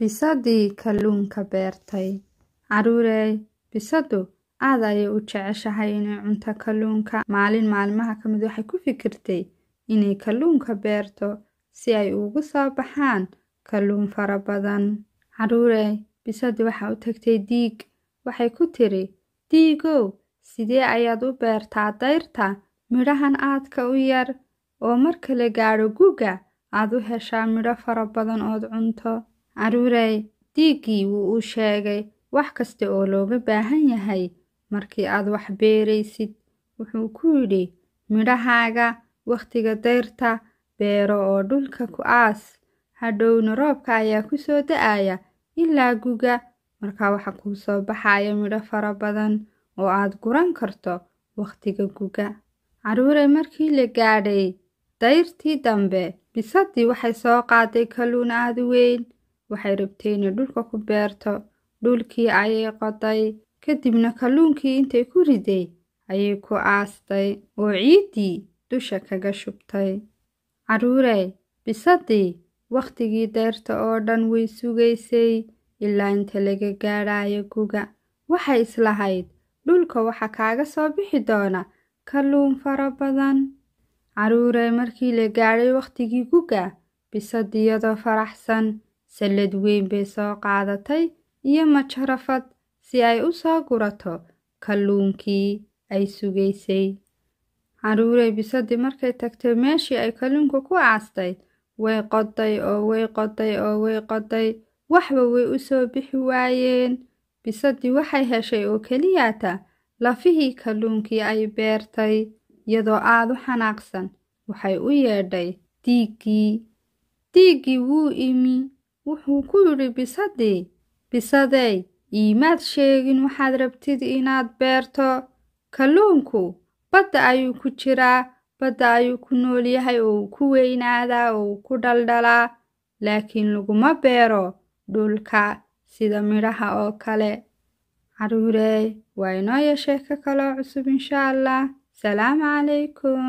Bisadii kalluunka beertay, Carruurey, bisadu aad ayay u jeceshahay inay cunto kalluunka. Maalin maalmaha ka mid ah. waxay ku fikirtay inay kalluunka beerto si ay ugu soo baxaan kalluun fara badan. Carruurey, bisadu waxay u tagtay diig. Waxay ku tiri, Diigow, sidee ayaad u beertaa dayrta midhahan aadka u yar oo mar kale gaadho guga aad u heshaa midho fara badan ood cunto? caruuray diiggii wuu u sheegay wax kasta oo looga baahan yahay markii aad wax beeraysid wuxuu ku yidhi midhahaaga wakhtiga dayrta beero oo dhulka ku aas hadhowna roobka ayaa ku soo da-aya ilaa guga markaa waxa kuu soo baxaya midho fara badan oo aad guran karto wakhtiga guga caruuray markii la gaadhay dayrtii dambe bisadii waxay soo qaaday kalluun aad weyn waxay rabtay inay dhulka ku beerto dhulkii ayay qoday kadibna kalluunkii intay ku riday ayay ku aastay oo ciiddii dusha kaga shubtay carruurey bisadii wakhtigii deyrta oo dhan way sugaysay ilaa inta laga gaadhaayo guga waxay islahayd dhulka waxaa kaaga soo bixi doona kalluun fara badan carruurey markii la gaadhay wakhtigii guga bisadiyadoo faraxsan sallad weyn bay soo qaadatay iyo majarafad si ay u soo gurato kalluunkii ay sugaysay caruurey bisadii markay tagtay meeshii ay kalluunka ku aastay way qoday oo way qoday oo way qoday waxba way u soo bixi waayeen bisadii waxay heshay oo keliyata lafihii kalluunkii ay beertay iyadoo aad u xanaaqsan waxay u yeedhay diiggii diiggii wuu imi wuxuu ku yidhi bisadii bisadey iimaad sheegin waxaad rabtid inaad beerto kalluunku badda ayuu ku jiraa badda ayuu ku nool yahay oo uu ku weynaadaa oo uu ku dhaldhalaa laakiin laguma beero dhulka sida midhaha oo kale caruurey waa inoo yeeshee ka kaloo cusub insha allah salaamu calaykum